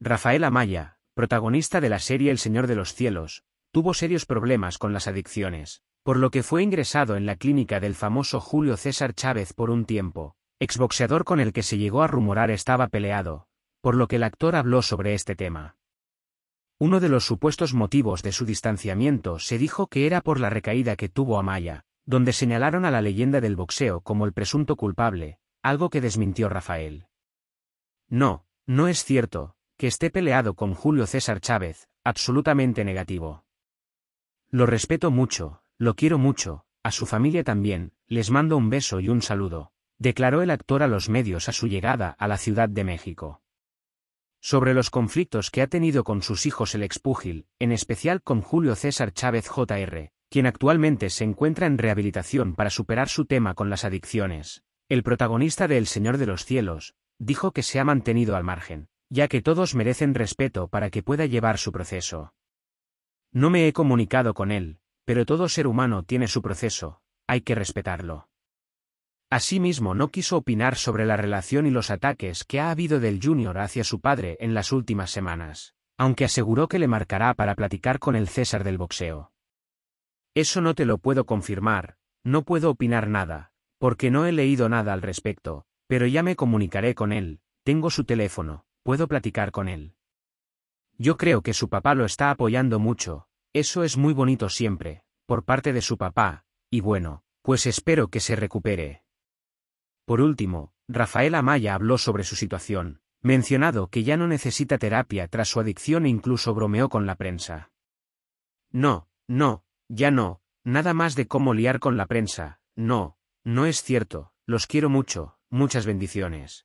Rafael Amaya, protagonista de la serie El Señor de los Cielos, tuvo serios problemas con las adicciones, por lo que fue ingresado en la clínica del famoso Julio César Chávez por un tiempo, exboxeador con el que se llegó a rumorar estaba peleado, por lo que el actor habló sobre este tema. Uno de los supuestos motivos de su distanciamiento se dijo que era por la recaída que tuvo Amaya, donde señalaron a la leyenda del boxeo como el presunto culpable, algo que desmintió Rafael. No, no es cierto, que esté peleado con Julio César Chávez, absolutamente negativo. Lo respeto mucho, lo quiero mucho, a su familia también, les mando un beso y un saludo, declaró el actor a los medios a su llegada a la Ciudad de México. Sobre los conflictos que ha tenido con sus hijos el expúgil, en especial con Julio César Chávez Jr., quien actualmente se encuentra en rehabilitación para superar su tema con las adicciones, el protagonista de El Señor de los Cielos, dijo que se ha mantenido al margen, ya que todos merecen respeto para que pueda llevar su proceso. No me he comunicado con él, pero todo ser humano tiene su proceso, hay que respetarlo. Asimismo no quiso opinar sobre la relación y los ataques que ha habido del junior hacia su padre en las últimas semanas, aunque aseguró que le marcará para platicar con el César del boxeo. Eso no te lo puedo confirmar, no puedo opinar nada, porque no he leído nada al respecto, pero ya me comunicaré con él, tengo su teléfono, puedo platicar con él. Yo creo que su papá lo está apoyando mucho, eso es muy bonito siempre, por parte de su papá, y bueno, pues espero que se recupere. Por último, Rafael Amaya habló sobre su situación, mencionado que ya no necesita terapia tras su adicción e incluso bromeó con la prensa. No, no, ya no, nada más de cómo liar con la prensa, no, no es cierto, los quiero mucho, muchas bendiciones.